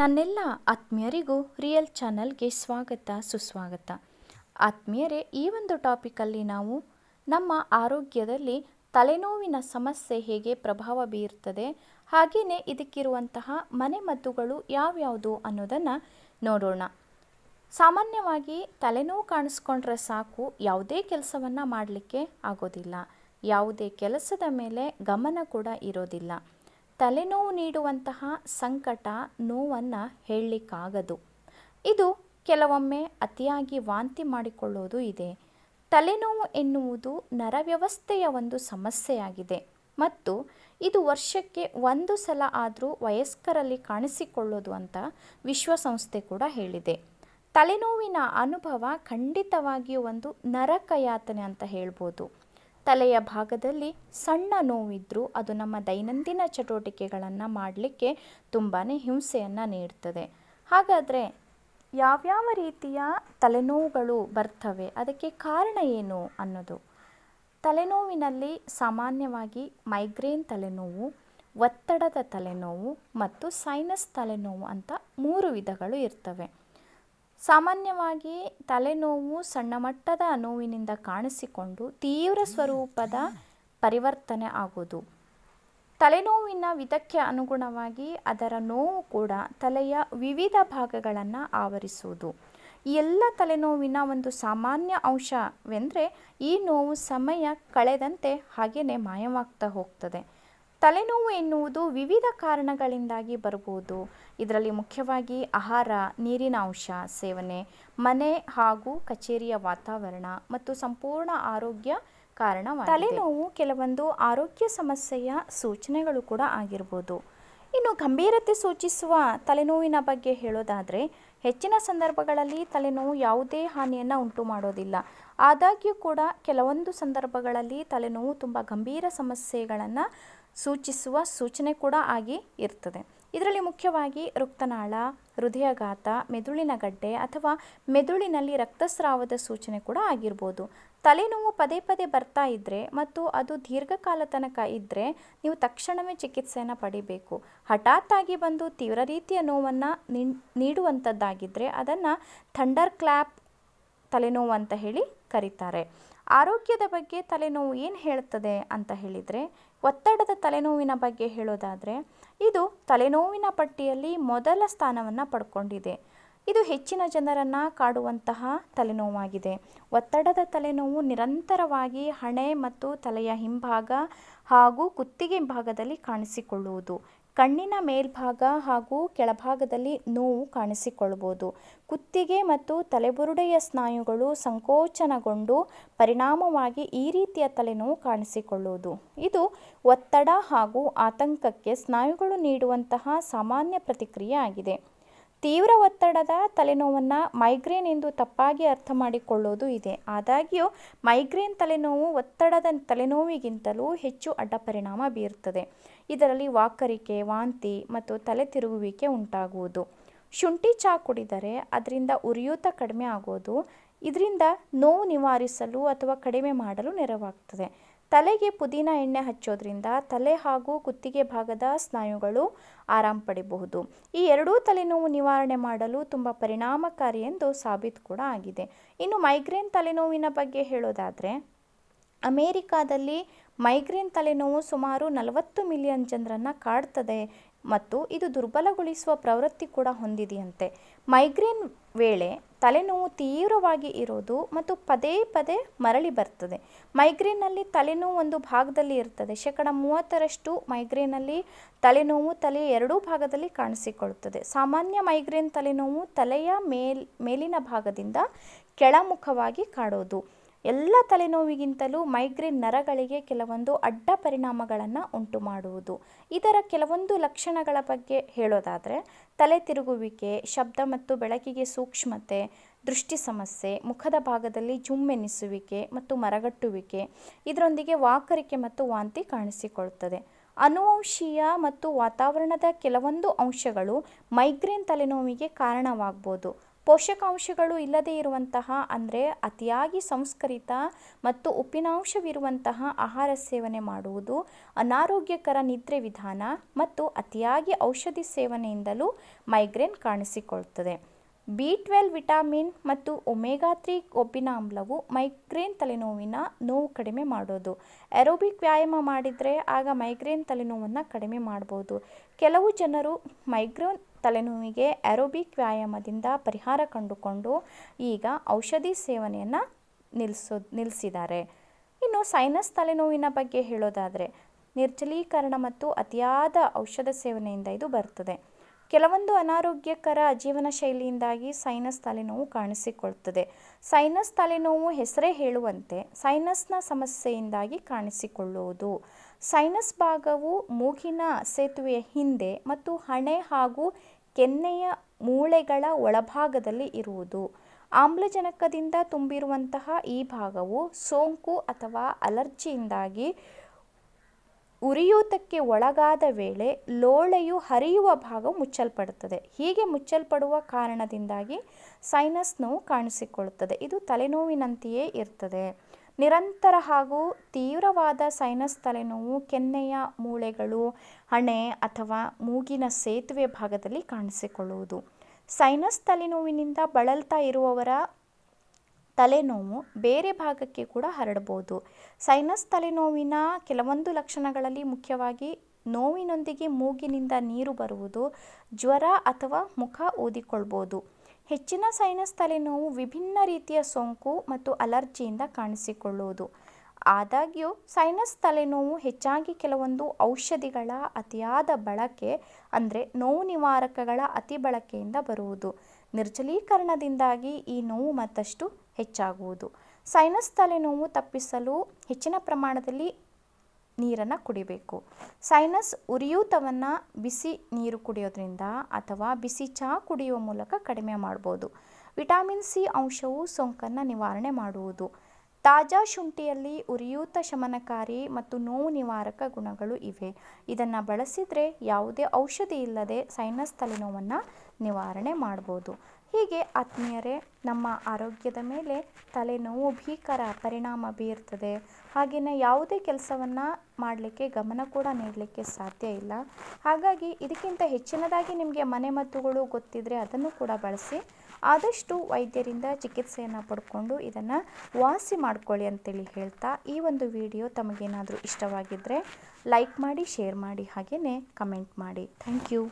ನನ್ನೆಲ್ಲ ಆತ್ಮೀಯರಿಗೂ ರಿಯಲ್ ಚಾನಲ್ಗೆ ಸ್ವಾಗತ ಸುಸ್ವಾಗತ ಆತ್ಮೀಯರೇ ಈ ಒಂದು ಟಾಪಿಕಲ್ಲಿ ನಾವು ನಮ್ಮ ಆರೋಗ್ಯದಲ್ಲಿ ತಲೆನೋವಿನ ಸಮಸ್ಯೆ ಹೇಗೆ ಪ್ರಭಾವ ಬೀರುತ್ತದೆ ಹಾಗೆಯೇ ಇದಕ್ಕಿರುವಂತಹ ಮನೆಮದ್ದುಗಳು ಯಾವ್ಯಾವುದು ಅನ್ನೋದನ್ನು ನೋಡೋಣ ಸಾಮಾನ್ಯವಾಗಿ ತಲೆನೋವು ಕಾಣಿಸ್ಕೊಂಡ್ರೆ ಸಾಕು ಯಾವುದೇ ಕೆಲಸವನ್ನು ಮಾಡಲಿಕ್ಕೆ ಆಗೋದಿಲ್ಲ ಯಾವುದೇ ಕೆಲಸದ ಮೇಲೆ ಗಮನ ಕೂಡ ಇರೋದಿಲ್ಲ ತಲೆನೋವು ನೀಡುವಂತಹ ಸಂಕಟ ನೋವನ್ನು ಹೇಳಲಿಕ್ಕಾಗದು ಇದು ಕೆಲವೊಮ್ಮೆ ಅತಿಯಾಗಿ ವಾಂತಿ ಮಾಡಿಕೊಳ್ಳೋದು ಇದೆ ತಲೆನೋವು ಎನ್ನುವುದು ನರವ್ಯವಸ್ಥೆಯ ಒಂದು ಸಮಸ್ಯೆಯಾಗಿದೆ ಮತ್ತು ಇದು ವರ್ಷಕ್ಕೆ ಒಂದು ಸಲ ಆದರೂ ವಯಸ್ಕರಲ್ಲಿ ಕಾಣಿಸಿಕೊಳ್ಳೋದು ಅಂತ ವಿಶ್ವಸಂಸ್ಥೆ ಕೂಡ ಹೇಳಿದೆ ತಲೆನೋವಿನ ಅನುಭವ ಖಂಡಿತವಾಗಿಯೂ ಒಂದು ನರಕಯಾತನೆ ಅಂತ ಹೇಳ್ಬೋದು ತಲೆಯ ಭಾಗದಲ್ಲಿ ಸಣ್ಣ ನೋವಿದ್ದರೂ ಅದು ನಮ್ಮ ದೈನಂದಿನ ಚಟುವಟಿಕೆಗಳನ್ನು ಮಾಡಲಿಕ್ಕೆ ತುಂಬಾ ಹಿಂಸೆಯನ್ನು ನೀಡ್ತದೆ ಹಾಗಾದರೆ ಯಾವ್ಯಾವ ರೀತಿಯ ತಲೆನೋವುಗಳು ಬರ್ತವೆ ಅದಕ್ಕೆ ಕಾರಣ ಏನು ಅನ್ನೋದು ತಲೆನೋವಿನಲ್ಲಿ ಸಾಮಾನ್ಯವಾಗಿ ಮೈಗ್ರೇನ್ ತಲೆನೋವು ಒತ್ತಡದ ತಲೆನೋವು ಮತ್ತು ಸೈನಸ್ ತಲೆನೋವು ಅಂತ ಮೂರು ವಿಧಗಳು ಇರ್ತವೆ ಸಾಮಾನ್ಯವಾಗಿ ತಲೆನೋವು ಸಣ್ಣ ಮಟ್ಟದ ನೋವಿನಿಂದ ಕಾಣಿಸಿಕೊಂಡು ತೀವ್ರ ಸ್ವರೂಪದ ಪರಿವರ್ತನೆ ಆಗೋದು ತಲೆನೋವಿನ ವಿಧಕ್ಕೆ ಅನುಗುಣವಾಗಿ ಅದರ ನೋವು ಕೂಡ ತಲೆಯ ವಿವಿಧ ಭಾಗಗಳನ್ನು ಆವರಿಸುವುದು ಎಲ್ಲ ತಲೆನೋವಿನ ಒಂದು ಸಾಮಾನ್ಯ ಅಂಶವೆಂದರೆ ಈ ನೋವು ಸಮಯ ಕಳೆದಂತೆ ಹಾಗೆಯೇ ಮಾಯವಾಗ್ತಾ ಹೋಗ್ತದೆ ತಲೆನೋವು ಎನ್ನುವುದು ವಿವಿಧ ಕಾರಣಗಳಿಂದಾಗಿ ಬರಬಹುದು ಇದರಲ್ಲಿ ಮುಖ್ಯವಾಗಿ ಆಹಾರ ನೀರಿನ ಅಂಶ ಸೇವನೆ ಮನೆ ಹಾಗೂ ಕಚೇರಿಯ ವಾತಾವರಣ ಮತ್ತು ಸಂಪೂರ್ಣ ಆರೋಗ್ಯ ಕಾರಣ ತಲೆನೋವು ಕೆಲವೊಂದು ಆರೋಗ್ಯ ಸಮಸ್ಯೆಯ ಸೂಚನೆಗಳು ಕೂಡ ಆಗಿರ್ಬೋದು ಇನ್ನು ಗಂಭೀರತೆ ಸೂಚಿಸುವ ತಲೆನೋವಿನ ಬಗ್ಗೆ ಹೇಳೋದಾದರೆ ಹೆಚ್ಚಿನ ಸಂದರ್ಭಗಳಲ್ಲಿ ತಲೆನೋವು ಯಾವುದೇ ಹಾನಿಯನ್ನು ಉಂಟು ಮಾಡೋದಿಲ್ಲ ಆದಾಗ್ಯೂ ಕೂಡ ಕೆಲವೊಂದು ಸಂದರ್ಭಗಳಲ್ಲಿ ತಲೆನೋವು ತುಂಬ ಗಂಭೀರ ಸಮಸ್ಯೆಗಳನ್ನು ಸೂಚಿಸುವ ಸೂಚನೆ ಕೂಡ ಆಗಿ ಇರ್ತದೆ ಇದರಲ್ಲಿ ಮುಖ್ಯವಾಗಿ ರಕ್ತನಾಳ ಹೃದಯಾಘಾತ ಮೆದುಳಿನ ಗಡ್ಡೆ ಅಥವಾ ಮೆದುಳಿನಲ್ಲಿ ರಕ್ತಸ್ರಾವದ ಸೂಚನೆ ಕೂಡ ಆಗಿರ್ಬೋದು ತಲೆನೋವು ಪದೇ ಪದೇ ಬರ್ತಾ ಇದ್ದರೆ ಮತ್ತು ಅದು ದೀರ್ಘಕಾಲ ತನಕ ಇದ್ದರೆ ನೀವು ತಕ್ಷಣವೇ ಚಿಕಿತ್ಸೆಯನ್ನು ಪಡಿಬೇಕು ಹಠಾತ್ತಾಗಿ ಬಂದು ತೀವ್ರ ರೀತಿಯ ನೋವನ್ನು ನೀಡುವಂಥದ್ದಾಗಿದ್ದರೆ ಅದನ್ನು ಥಂಡರ್ ಕ್ಲ್ಯಾಪ್ ತಲೆನೋವು ಅಂತ ಹೇಳಿ ಕರೀತಾರೆ ಆರೋಗ್ಯದ ಬಗ್ಗೆ ತಲೆನೋವು ಏನು ಹೇಳ್ತದೆ ಅಂತ ಹೇಳಿದರೆ ಒತ್ತಡದ ತಲೆನೋವಿನ ಬಗ್ಗೆ ಹೇಳೋದಾದರೆ ಇದು ತಲೆನೋವಿನ ಪಟ್ಟಿಯಲ್ಲಿ ಮೊದಲ ಸ್ಥಾನವನ್ನು ಪಡ್ಕೊಂಡಿದೆ ಇದು ಹೆಚ್ಚಿನ ಜನರನ್ನು ಕಾಡುವಂತಹ ತಲೆನೋವಾಗಿದೆ ಒತ್ತಡದ ತಲೆನೋವು ನಿರಂತರವಾಗಿ ಹಣೆ ಮತ್ತು ತಲೆಯ ಹಿಂಭಾಗ ಹಾಗೂ ಕುತ್ತಿಗೆ ಭಾಗದಲ್ಲಿ ಕಾಣಿಸಿಕೊಳ್ಳುವುದು ಕಣ್ಣಿನ ಮೇಲ್ಭಾಗ ಹಾಗೂ ಕೆಳಭಾಗದಲ್ಲಿ ನೋವು ಕಾಣಿಸಿಕೊಳ್ಳಬಹುದು ಕುತ್ತಿಗೆ ಮತ್ತು ತಲೆಬುರುಡೆಯ ಸ್ನಾಯುಗಳು ಸಂಕೋಚನಗೊಂಡು ಪರಿಣಾಮವಾಗಿ ಈ ರೀತಿಯ ತಲೆನೋವು ಕಾಣಿಸಿಕೊಳ್ಳುವುದು ಇದು ಒತ್ತಡ ಹಾಗೂ ಆತಂಕಕ್ಕೆ ಸ್ನಾಯುಗಳು ನೀಡುವಂತಹ ಸಾಮಾನ್ಯ ಪ್ರತಿಕ್ರಿಯೆ ಆಗಿದೆ ತೀವ್ರ ಒತ್ತಡದ ತಲೆನೋವನ್ನು ಮೈಗ್ರೇನ್ ಎಂದು ತಪ್ಪಾಗಿ ಅರ್ಥ ಮಾಡಿಕೊಳ್ಳೋದು ಇದೆ ಆದಾಗ್ಯೂ ಮೈಗ್ರೇನ್ ತಲೆನೋವು ಒತ್ತಡದ ತಲೆನೋವಿಗಿಂತಲೂ ಹೆಚ್ಚು ಅಡ್ಡಪರಿಣಾಮ ಬೀರುತ್ತದೆ ಇದರಲ್ಲಿ ವಾಕರಿಕೆ ವಾಂತಿ ಮತ್ತು ತಲೆ ತಿರುಗುವಿಕೆ ಉಂಟಾಗುವುದು ಶುಂಠಿ ಚಹಾ ಕುಡಿದರೆ ಅದರಿಂದ ಉರಿಯೂತ ಕಡಿಮೆ ಆಗೋದು ಇದರಿಂದ ನೋವು ನಿವಾರಿಸಲು ಅಥವಾ ಕಡಿಮೆ ಮಾಡಲು ನೆರವಾಗ್ತದೆ ತಲೆಗೆ ಪುದೀನ ಎಣ್ಣೆ ಹಚ್ಚೋದ್ರಿಂದ ತಲೆ ಹಾಗೂ ಕುತ್ತಿಗೆ ಭಾಗದ ಸ್ನಾಯುಗಳು ಆರಾಮ ಪಡಿಬಹುದು ಈ ಎರಡೂ ತಲೆನೋವು ನಿವಾರಣೆ ಮಾಡಲು ತುಂಬ ಪರಿಣಾಮಕಾರಿ ಎಂದು ಸಾಬೀತು ಕೂಡ ಆಗಿದೆ ಇನ್ನು ಮೈಗ್ರೇನ್ ತಲೆನೋವಿನ ಬಗ್ಗೆ ಹೇಳೋದಾದರೆ ಅಮೇರಿಕಾದಲ್ಲಿ ಮೈಗ್ರೇನ್ ತಲೆನೋವು ಸುಮಾರು ನಲವತ್ತು ಮಿಲಿಯನ್ ಜನರನ್ನು ಕಾಡ್ತದೆ ಮತ್ತು ಇದು ದುರ್ಬಲಗೊಳಿಸುವ ಪ್ರವೃತ್ತಿ ಕೂಡ ಹೊಂದಿದೆಯಂತೆ ಮೈಗ್ರೇನ್ ವೇಳೆ ತಲೆನೋವು ತೀವ್ರವಾಗಿ ಇರೋದು ಮತ್ತು ಪದೇ ಪದೇ ಮರಳಿ ಬರ್ತದೆ ಮೈಗ್ರೇನಲ್ಲಿ ತಲೆನೋವು ಒಂದು ಭಾಗದಲ್ಲಿ ಇರ್ತದೆ ಶೇಕಡ ಮೂವತ್ತರಷ್ಟು ಮೈಗ್ರೇನಲ್ಲಿ ತಲೆನೋವು ತಲೆಯ ಎರಡೂ ಭಾಗದಲ್ಲಿ ಕಾಣಿಸಿಕೊಳ್ಳುತ್ತದೆ ಸಾಮಾನ್ಯ ಮೈಗ್ರೇನ್ ತಲೆನೋವು ತಲೆಯ ಮೇಲ್ ಮೇಲಿನ ಭಾಗದಿಂದ ಕೆಳಮುಖವಾಗಿ ಕಾಡೋದು ಎಲ್ಲ ತಲೆನೋವಿಗಿಂತಲೂ ಮೈಗ್ರೇನ್ ನರಗಳಿಗೆ ಕೆಲವೊಂದು ಅಡ್ಡ ಪರಿಣಾಮಗಳನ್ನು ಉಂಟು ಮಾಡುವುದು ಇದರ ಕೆಲವೊಂದು ಲಕ್ಷಣಗಳ ಬಗ್ಗೆ ಹೇಳೋದಾದರೆ ತಲೆ ತಿರುಗುವಿಕೆ ಶಬ್ದ ಮತ್ತು ಬೆಳಕಿಗೆ ಸೂಕ್ಷ್ಮತೆ ದೃಷ್ಟಿ ಸಮಸ್ಯೆ ಮುಖದ ಭಾಗದಲ್ಲಿ ಜುಮ್ಮೆನಿಸುವಿಕೆ ಮತ್ತು ಮರಗಟ್ಟುವಿಕೆ ಇದರೊಂದಿಗೆ ವಾಕರಿಕೆ ಮತ್ತು ವಾಂತಿ ಕಾಣಿಸಿಕೊಳ್ಳುತ್ತದೆ ಅನುವಂಶೀಯ ಮತ್ತು ವಾತಾವರಣದ ಕೆಲವೊಂದು ಅಂಶಗಳು ಮೈಗ್ರೇನ್ ತಲೆನೋವಿಗೆ ಕಾರಣವಾಗ್ಬೋದು ಪೋಷಕಾಂಶಗಳು ಇಲ್ಲದೇ ಇರುವಂತಹ ಅಂದರೆ ಅತಿಯಾಗಿ ಸಂಸ್ಕರಿತ ಮತ್ತು ಉಪ್ಪಿನಾಂಶವಿರುವಂತಹ ಆಹಾರ ಸೇವನೆ ಮಾಡುವುದು ಅನಾರೋಗ್ಯಕರ ನಿದ್ರೆ ವಿಧಾನ ಮತ್ತು ಅತಿಯಾಗಿ ಔಷಧಿ ಸೇವನೆಯಿಂದಲೂ ಮೈಗ್ರೇನ್ ಕಾಣಿಸಿಕೊಳ್ಳುತ್ತದೆ ಬಿ ಟ್ವೆಲ್ ವಿಟಾಮಿನ್ ಮತ್ತು ಒಮೆಗಾ ತ್ರೀ ಕೊಬ್ಬಿನ ಆಮ್ಲವು ಮೈಗ್ರೇನ್ ತಲೆನೋವಿನ ನೋವು ಕಡಿಮೆ ಮಾಡೋದು ಎರೋಬಿಕ್ ವ್ಯಾಯಾಮ ಮಾಡಿದರೆ ಆಗ ಮೈಗ್ರೇನ್ ತಲೆನೋವನ್ನು ಕಡಿಮೆ ಮಾಡ್ಬೋದು ಕೆಲವು ಜನರು ಮೈಗ್ರೇನ್ ತಲೆನೋವಿಗೆ ಆರೋಬಿಕ್ ವ್ಯಾಯಾಮದಿಂದ ಪರಿಹಾರ ಕಂಡುಕೊಂಡು ಈಗ ಔಷಧಿ ಸೇವನೆಯನ್ನು ನಿಲ್ಲಿಸೋ ನಿಲ್ಲಿಸಿದ್ದಾರೆ ಇನ್ನು ಸೈನಸ್ ತಲೆನೋವಿನ ಬಗ್ಗೆ ಹೇಳೋದಾದರೆ ನಿರ್ಜಲೀಕರಣ ಮತ್ತು ಅತಿಯಾದ ಔಷಧ ಸೇವನೆಯಿಂದ ಇದು ಬರ್ತದೆ ಕೆಲವೊಂದು ಅನಾರೋಗ್ಯಕರ ಜೀವನ ಶೈಲಿಯಿಂದಾಗಿ ಸೈನಸ್ ತಲೆನೋವು ಕಾಣಿಸಿಕೊಳ್ಳುತ್ತದೆ ಸೈನಸ್ ತಲೆನೋವು ಹೆಸರೇ ಹೇಳುವಂತೆ ಸೈನಸ್ನ ಸಮಸ್ಯೆಯಿಂದಾಗಿ ಕಾಣಿಸಿಕೊಳ್ಳುವುದು ಸೈನಸ್ ಭಾಗವು ಮೂಗಿನ ಸೇತುವೆಯ ಹಿಂದೆ ಮತ್ತು ಹಣೆ ಹಾಗೂ ಕೆನ್ನೆಯ ಮೂಳೆಗಳ ಒಳಭಾಗದಲ್ಲಿ ಇರುವುದು ಆಮ್ಲಜನಕದಿಂದ ತುಂಬಿರುವಂತಹ ಈ ಭಾಗವು ಸೋಂಕು ಅಥವಾ ಅಲರ್ಜಿಯಿಂದಾಗಿ ಉರಿಯೂತಕ್ಕೆ ಒಳಗಾದ ವೇಳೆ ಲೋಳೆಯು ಹರಿಯುವ ಭಾಗ ಮುಚ್ಚಲ್ಪಡುತ್ತದೆ ಹೀಗೆ ಮುಚ್ಚಲ್ಪಡುವ ಕಾರಣದಿಂದಾಗಿ ಸೈನಸ್ ನೋವು ಕಾಣಿಸಿಕೊಳ್ಳುತ್ತದೆ ಇದು ತಲೆನೋವಿನಂತೆಯೇ ಇರ್ತದೆ ನಿರಂತರ ಹಾಗೂ ತೀವ್ರವಾದ ಸೈನಸ್ ತಲೆನೋವು ಕೆನ್ನೆಯ ಮೂಳೆಗಳು ಹಣೆ ಅಥವಾ ಮೂಗಿನ ಸೇತುವೆ ಭಾಗದಲ್ಲಿ ಕಾಣಿಸಿಕೊಳ್ಳುವುದು ಸೈನಸ್ ತಲೆನೋವಿನಿಂದ ಬಳಲ್ತಾ ಇರುವವರ ತಲೆನೋವು ಬೇರೆ ಭಾಗಕ್ಕೆ ಕೂಡ ಹರಡಬಹುದು ಸೈನಸ್ ತಲೆನೋವಿನ ಕೆಲವೊಂದು ಲಕ್ಷಣಗಳಲ್ಲಿ ಮುಖ್ಯವಾಗಿ ನೋವಿನೊಂದಿಗೆ ಮೂಗಿನಿಂದ ನೀರು ಬರುವುದು ಜ್ವರ ಅಥವಾ ಮುಖ ಊದಿಕೊಳ್ಬೋದು ಹೆಚ್ಚಿನ ಸೈನಸ್ ತಲೆನೋವು ವಿಭಿನ್ನ ರೀತಿಯ ಸೋಂಕು ಮತ್ತು ಅಲರ್ಜಿಯಿಂದ ಕಾಣಿಸಿಕೊಳ್ಳುವುದು ಆದಾಗ್ಯೂ ಸೈನಸ್ ತಲೆನೋವು ಹೆಚ್ಚಾಗಿ ಕೆಲವೊಂದು ಔಷಧಿಗಳ ಅತಿಯಾದ ಬಳಕೆ ಅಂದರೆ ನೋವು ನಿವಾರಕಗಳ ಅತಿ ಬಳಕೆಯಿಂದ ಬರುವುದು ನಿರ್ಜಲೀಕರಣದಿಂದಾಗಿ ಈ ನೋವು ಮತ್ತಷ್ಟು ಹೆಚ್ಚಾಗುವುದು ಸೈನಸ್ ತಲೆನೋವು ತಪ್ಪಿಸಲು ಹೆಚ್ಚಿನ ಪ್ರಮಾಣದಲ್ಲಿ ನೀರನ್ನು ಕುಡಿಬೇಕು ಸೈನಸ್ ಉರಿಯೂತವನ್ನು ಬಿಸಿ ನೀರು ಕುಡಿಯೋದ್ರಿಂದ ಅಥವಾ ಬಿಸಿ ಚಹಾ ಕುಡಿಯುವ ಮೂಲಕ ಕಡಿಮೆ ಮಾಡ್ಬೋದು ವಿಟಾಮಿನ್ ಸಿ ಅಂಶವು ಸೋಂಕನ್ನು ನಿವಾರಣೆ ಮಾಡುವುದು ತಾಜಾ ಶುಂಠಿಯಲ್ಲಿ ಉರಿಯೂತ ಶಮನಕಾರಿ ಮತ್ತು ನೋವು ನಿವಾರಕ ಗುಣಗಳು ಇವೆ ಇದನ್ನು ಬಳಸಿದರೆ ಯಾವುದೇ ಔಷಧಿ ಇಲ್ಲದೆ ಸೈನಸ್ ತಲೆನೋವನ್ನು ನಿವಾರಣೆ ಮಾಡ್ಬೋದು ಹೀಗೆ ಆತ್ಮೀಯರೇ ನಮ್ಮ ಆರೋಗ್ಯದ ಮೇಲೆ ತಲೆನೋವು ಭೀಕರ ಪರಿಣಾಮ ಬೀರ್ತದೆ ಹಾಗೆಯೇ ಯಾವುದೇ ಕೆಲಸವನ್ನು ಮಾಡಲಿಕ್ಕೆ ಗಮನ ಕೂಡ ನೀಡಲಿಕ್ಕೆ ಸಾಧ್ಯ ಇಲ್ಲ ಹಾಗಾಗಿ ಇದಕ್ಕಿಂತ ಹೆಚ್ಚಿನದಾಗಿ ನಿಮಗೆ ಮನೆಮದ್ದುಗಳು ಗೊತ್ತಿದ್ದರೆ ಅದನ್ನು ಕೂಡ ಬಳಸಿ ಆದಷ್ಟು ವೈದ್ಯರಿಂದ ಚಿಕಿತ್ಸೆಯನ್ನು ಪಡ್ಕೊಂಡು ಇದನ್ನು ವಾಸಿ ಮಾಡ್ಕೊಳ್ಳಿ ಅಂತೇಳಿ ಹೇಳ್ತಾ ಈ ಒಂದು ವಿಡಿಯೋ ತಮಗೇನಾದರೂ ಇಷ್ಟವಾಗಿದ್ದರೆ ಲೈಕ್ ಮಾಡಿ ಶೇರ್ ಮಾಡಿ ಹಾಗೆಯೇ ಕಮೆಂಟ್ ಮಾಡಿ ಥ್ಯಾಂಕ್ ಯು